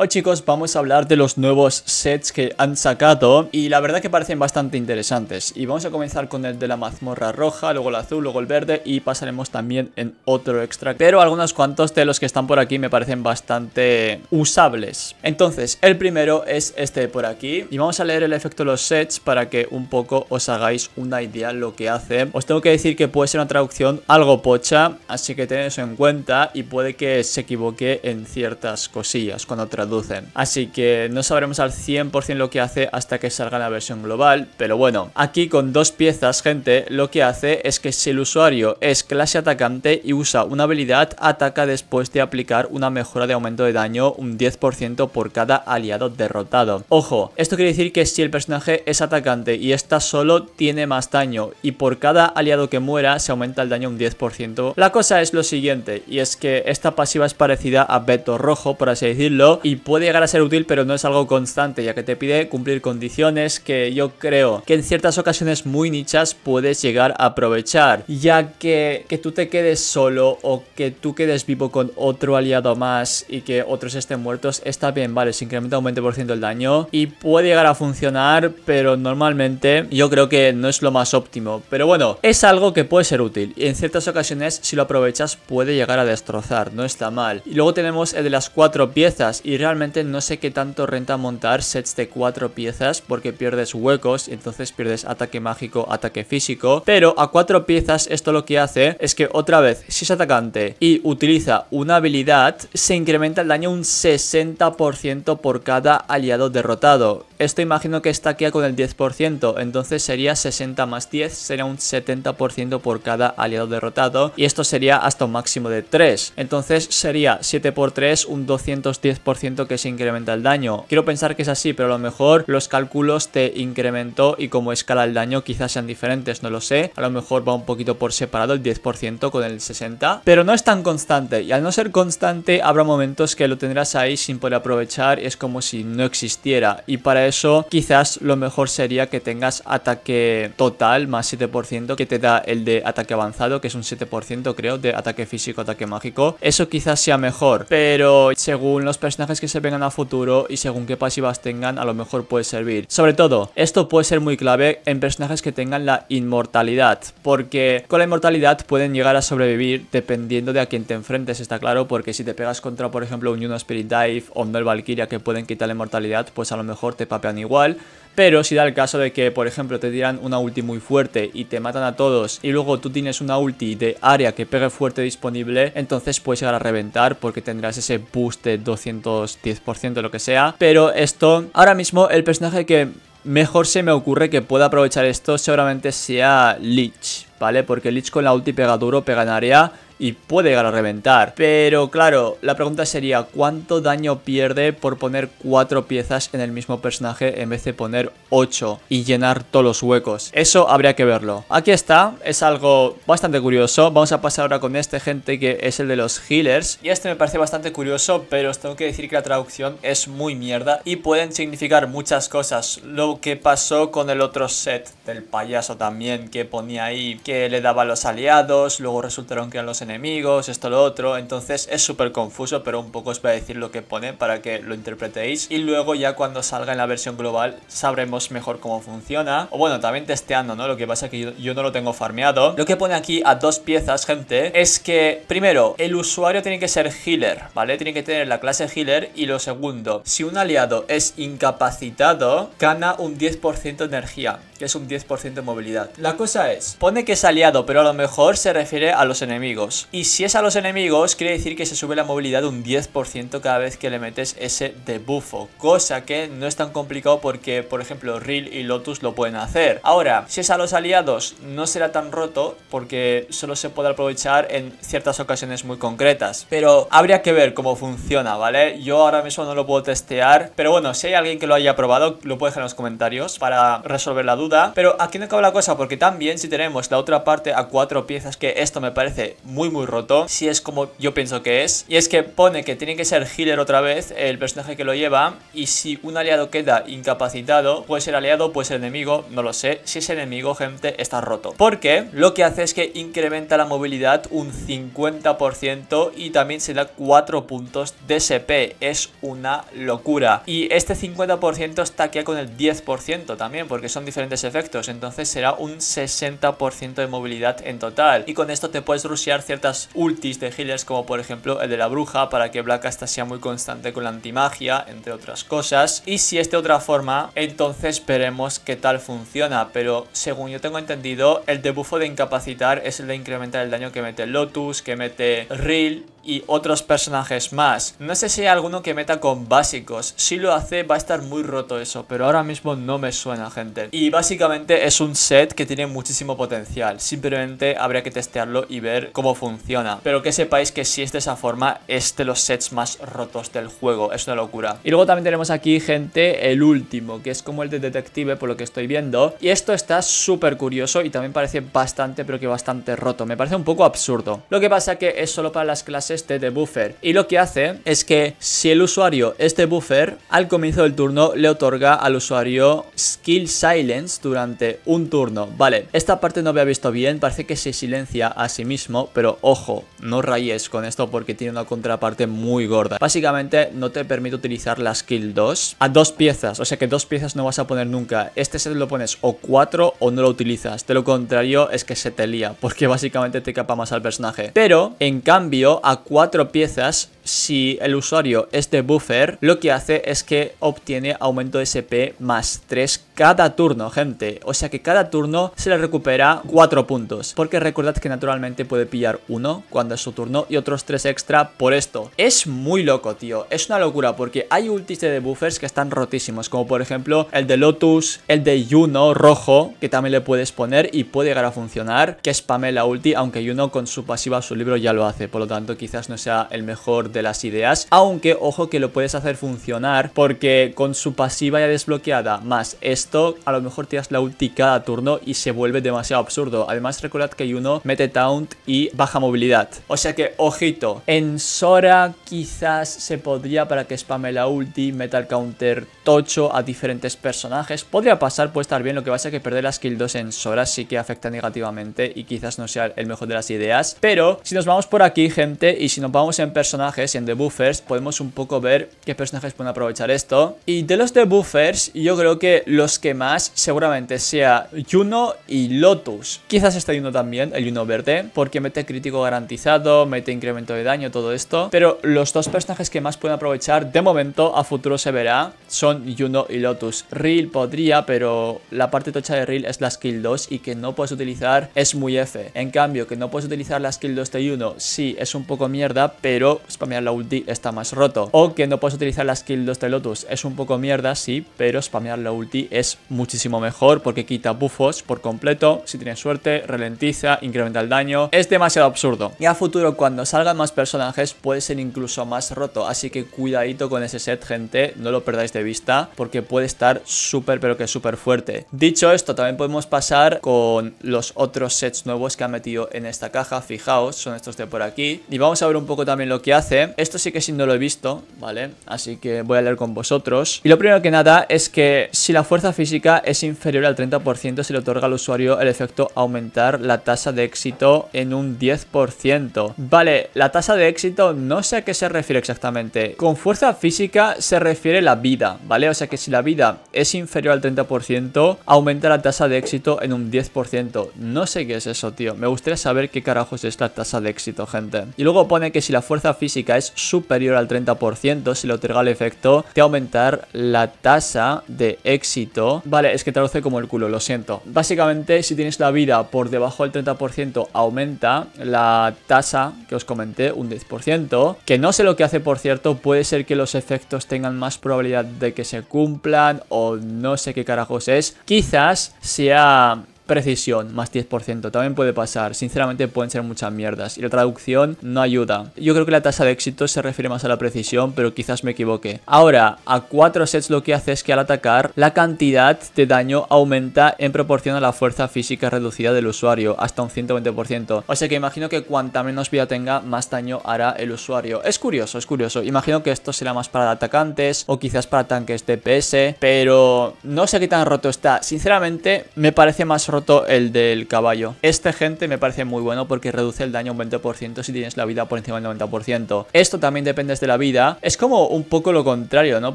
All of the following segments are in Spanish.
Hoy chicos vamos a hablar de los nuevos sets que han sacado y la verdad que parecen bastante interesantes y vamos a comenzar con el de la mazmorra roja, luego el azul, luego el verde y pasaremos también en otro extra pero algunos cuantos de los que están por aquí me parecen bastante usables entonces el primero es este de por aquí y vamos a leer el efecto de los sets para que un poco os hagáis una idea lo que hace os tengo que decir que puede ser una traducción algo pocha así que tened eso en cuenta y puede que se equivoque en ciertas cosillas cuando traduzco Así que no sabremos al 100% lo que hace hasta que salga la versión global, pero bueno, aquí con dos piezas, gente, lo que hace es que si el usuario es clase atacante y usa una habilidad, ataca después de aplicar una mejora de aumento de daño un 10% por cada aliado derrotado. Ojo, esto quiere decir que si el personaje es atacante y está solo, tiene más daño, y por cada aliado que muera se aumenta el daño un 10%. La cosa es lo siguiente, y es que esta pasiva es parecida a Beto Rojo, por así decirlo, y puede llegar a ser útil, pero no es algo constante, ya que te pide cumplir condiciones que yo creo que en ciertas ocasiones muy nichas puedes llegar a aprovechar, ya que tú te quedes solo o que tú quedes vivo con otro aliado más y que otros estén muertos, está bien, vale, se incrementa un 20% el daño y puede llegar a funcionar, pero normalmente yo creo que no es lo más óptimo, pero bueno, es algo que puede ser útil y en ciertas ocasiones si lo aprovechas puede llegar a destrozar, no está mal. Y luego tenemos el de las cuatro piezas y realmente realmente no sé qué tanto renta montar sets de cuatro piezas porque pierdes huecos, entonces pierdes ataque mágico, ataque físico, pero a cuatro piezas esto lo que hace es que otra vez, si es atacante y utiliza una habilidad, se incrementa el daño un 60% por cada aliado derrotado. Esto imagino que está estaquea con el 10%, entonces sería 60 más 10, sería un 70% por cada aliado derrotado y esto sería hasta un máximo de 3. Entonces sería 7 por 3, un 210% que se incrementa el daño. Quiero pensar que es así, pero a lo mejor los cálculos te incrementó y como escala el daño quizás sean diferentes, no lo sé. A lo mejor va un poquito por separado el 10% con el 60%, pero no es tan constante y al no ser constante habrá momentos que lo tendrás ahí sin poder aprovechar, y es como si no existiera y para eso quizás lo mejor sería que tengas ataque total más 7% que te da el de ataque avanzado, que es un 7% creo de ataque físico, ataque mágico. Eso quizás sea mejor, pero según los personajes que se vengan a futuro y según qué pasivas tengan a lo mejor puede servir. Sobre todo, esto puede ser muy clave en personajes que tengan la inmortalidad, porque con la inmortalidad pueden llegar a sobrevivir dependiendo de a quién te enfrentes, está claro, porque si te pegas contra, por ejemplo, un Juno Spirit Dive o un Valkyria que pueden quitar la inmortalidad, pues a lo mejor te papean igual, pero si da el caso de que, por ejemplo, te tiran una ulti muy fuerte y te matan a todos y luego tú tienes una ulti de área que pegue fuerte disponible, entonces puedes llegar a reventar porque tendrás ese boost de 210% lo que sea. Pero esto, ahora mismo el personaje que mejor se me ocurre que pueda aprovechar esto seguramente sea Leech, ¿vale? Porque Leech con la ulti pega duro, pega en área y puede llegar a reventar. Pero claro, la pregunta sería ¿cuánto daño pierde por poner cuatro piezas en el mismo personaje en vez de poner ocho y llenar todos los huecos? Eso habría que verlo. Aquí está, es algo bastante curioso. Vamos a pasar ahora con este gente que es el de los healers. Y este me parece bastante curioso, pero os tengo que decir que la traducción es muy mierda y pueden significar muchas cosas. Lo que pasó con el otro set del payaso también que ponía ahí que le daba a los aliados, luego resultaron que eran los enemigos enemigos, esto, lo otro. Entonces es súper confuso, pero un poco os voy a decir lo que pone para que lo interpretéis. Y luego ya cuando salga en la versión global sabremos mejor cómo funciona. O bueno, también testeando, ¿no? Lo que pasa es que yo, no lo tengo farmeado. Lo que pone aquí a dos piezas, gente, es que primero, el usuario tiene que ser healer, ¿vale? Tiene que tener la clase healer. Y lo segundo, si un aliado es incapacitado, gana un 10% de energía que es un 10% de movilidad. La cosa es, pone que es aliado, pero a lo mejor se refiere a los enemigos. Y si es a los enemigos, quiere decir que se sube la movilidad un 10% cada vez que le metes ese debuffo. Cosa que no es tan complicado porque, por ejemplo, Rill y Lotus lo pueden hacer. Ahora, si es a los aliados, no será tan roto porque solo se puede aprovechar en ciertas ocasiones muy concretas. Pero habría que ver cómo funciona, ¿vale? Yo ahora mismo no lo puedo testear, pero bueno, si hay alguien que lo haya probado, lo puede dejar en los comentarios para resolver la duda pero aquí no acaba la cosa, porque también si tenemos la otra parte a cuatro piezas, que esto me parece muy muy roto, si es como yo pienso que es. Y es que pone que tiene que ser healer otra vez, el personaje que lo lleva, y si un aliado queda incapacitado, puede ser aliado, puede ser enemigo, no lo sé. Si es enemigo, gente, está roto. Porque lo que hace es que incrementa la movilidad un 50% y también se da cuatro puntos de SP. Es una locura. Y este 50% está aquí con el 10% también, porque son diferentes efectos, entonces será un 60% de movilidad en total. Y con esto te puedes rushear ciertas ultis de healers como por ejemplo el de la bruja para que Black hasta sea muy constante con la antimagia, entre otras cosas. Y si es de otra forma, entonces veremos qué tal funciona, pero según yo tengo entendido, el debuffo de incapacitar es el de incrementar el daño que mete Lotus, que mete Reel y otros personajes más. No sé si hay alguno que meta con básicos. Si lo hace va a estar muy roto eso, pero ahora mismo no me suena, gente. Y básicamente es un set que tiene muchísimo potencial. Simplemente habría que testearlo y ver cómo funciona. Pero que sepáis que si es de esa forma, es de los sets más rotos del juego. Es una locura. Y luego también tenemos aquí, gente, el último, que es como el de detective, por lo que estoy viendo. Y esto está súper curioso y también parece bastante, pero que bastante roto. Me parece un poco absurdo. Lo que pasa que es solo para las clases este de buffer. Y lo que hace es que si el usuario este buffer, al comienzo del turno le otorga al usuario skill silence durante un turno. Vale, esta parte no había visto bien, parece que se silencia a sí mismo, pero ojo, no rayes con esto porque tiene una contraparte muy gorda. Básicamente no te permite utilizar la skill 2 a dos piezas, o sea que dos piezas no vas a poner nunca. Este set lo pones o cuatro o no lo utilizas, de lo contrario es que se te lía, porque básicamente te capa más al personaje. Pero, en cambio, a cuatro piezas, si el usuario es de buffer, lo que hace es que obtiene aumento de SP más 3 cada turno, gente. O sea que cada turno se le recupera 4 puntos. Porque recordad que naturalmente puede pillar uno cuando es su turno y otros 3 extra por esto. Es muy loco, tío. Es una locura porque hay ultis de buffers que están rotísimos. Como por ejemplo el de Lotus, el de Yuno rojo, que también le puedes poner y puede llegar a funcionar. Que spame la ulti, aunque Yuno con su pasiva, su libro ya lo hace. Por lo tanto, quizás quizás no sea el mejor de las ideas, aunque ojo que lo puedes hacer funcionar porque con su pasiva ya desbloqueada más esto, a lo mejor tiras la ulti cada turno y se vuelve demasiado absurdo. Además recordad que hay uno mete taunt y baja movilidad. O sea que, ojito, en Sora quizás se podría para que spame la ulti, meta el counter tocho a diferentes personajes. Podría pasar, pues estar bien, lo que pasa es que perder las kill 2 en Sora sí que afecta negativamente y quizás no sea el mejor de las ideas. Pero si nos vamos por aquí, gente, y si nos vamos en personajes, y en debuffers, podemos un poco ver qué personajes pueden aprovechar esto. Y de los debuffers, yo creo que los que más seguramente sea Yuno y Lotus. Quizás este Yuno también, el Yuno verde, porque mete crítico garantizado, mete incremento de daño, todo esto. Pero los dos personajes que más pueden aprovechar, de momento, a futuro se verá, son Yuno y Lotus. Reel podría, pero la parte tocha de Reel es la skill 2 y que no puedes utilizar es muy F. En cambio, que no puedes utilizar la skill 2 de Yuno, sí, es un poco mierda, pero spamear la ulti está más roto. O que no puedes utilizar la skill 2 de Lotus es un poco mierda, sí, pero spamear la ulti es muchísimo mejor porque quita buffos por completo, si tienes suerte, ralentiza, incrementa el daño, es demasiado absurdo. Y a futuro cuando salgan más personajes puede ser incluso más roto, así que cuidadito con ese set, gente, no lo perdáis de vista porque puede estar súper pero que súper fuerte. Dicho esto, también podemos pasar con los otros sets nuevos que ha metido en esta caja, fijaos, son estos de por aquí, y vamos a ver un poco también lo que hace. Esto sí que si no lo he visto, ¿vale? Así que voy a leer con vosotros. Y lo primero que nada es que si la fuerza física es inferior al 30%, se le otorga al usuario el efecto aumentar la tasa de éxito en un 10%. Vale, la tasa de éxito no sé a qué se refiere exactamente. Con fuerza física se refiere la vida, ¿vale? O sea que si la vida es inferior al 30%, aumenta la tasa de éxito en un 10%. No sé qué es eso, tío. Me gustaría saber qué carajos es la tasa de éxito, gente. Y luego pone que si la fuerza física es superior al 30%, se le otorga el efecto de aumentar la tasa de éxito. Vale, es que traduce como el culo, lo siento. Básicamente, si tienes la vida por debajo del 30%, aumenta la tasa que os comenté, un 10%. Que no sé lo que hace, por cierto, puede ser que los efectos tengan más probabilidad de que se cumplan o no sé qué carajos es. Quizás sea precisión, más 10%. También puede pasar. Sinceramente pueden ser muchas mierdas. Y la traducción no ayuda. Yo creo que la tasa de éxito se refiere más a la precisión, pero quizás me equivoque. Ahora, a 4 sets lo que hace es que al atacar, la cantidad de daño aumenta en proporción a la fuerza física reducida del usuario, hasta un 120%. O sea que imagino que cuanta menos vida tenga, más daño hará el usuario. Es curioso, es curioso. Imagino que esto será más para atacantes o quizás para tanques DPS, pero no sé qué tan roto está. Sinceramente, me parece más roto el del caballo. Este, gente, me parece muy bueno porque reduce el daño un 20% si tienes la vida por encima del 90%. Esto también depende de la vida. Es como un poco lo contrario, ¿no?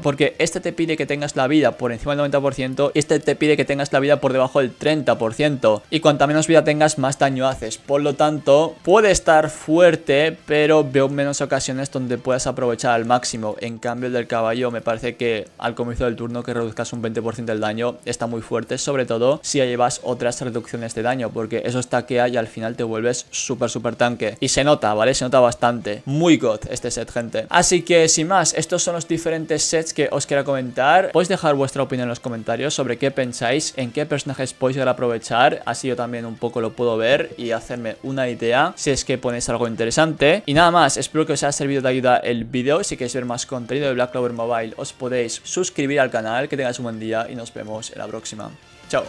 Porque este te pide que tengas la vida por encima del 90% y este te pide que tengas la vida por debajo del 30%. Y cuanta menos vida tengas, más daño haces. Por lo tanto, puede estar fuerte, pero veo menos ocasiones donde puedas aprovechar al máximo. En cambio, el del caballo me parece que al comienzo del turno que reduzcas un 20% del daño está muy fuerte, sobre todo si llevas otras reducciones de daño, porque eso está que y al final te vuelves súper, súper tanque. Y se nota, ¿vale? Se nota bastante. Muy god este set, gente. Así que, sin más, estos son los diferentes sets que os quiero comentar. Podéis dejar vuestra opinión en los comentarios sobre qué pensáis, en qué personajes podéis aprovechar. Así yo también un poco lo puedo ver y hacerme una idea si es que ponéis algo interesante. Y nada más, espero que os haya servido de ayuda el vídeo. Si queréis ver más contenido de Black Clover Mobile, os podéis suscribir al canal. Que tengáis un buen día y nos vemos en la próxima. Chao.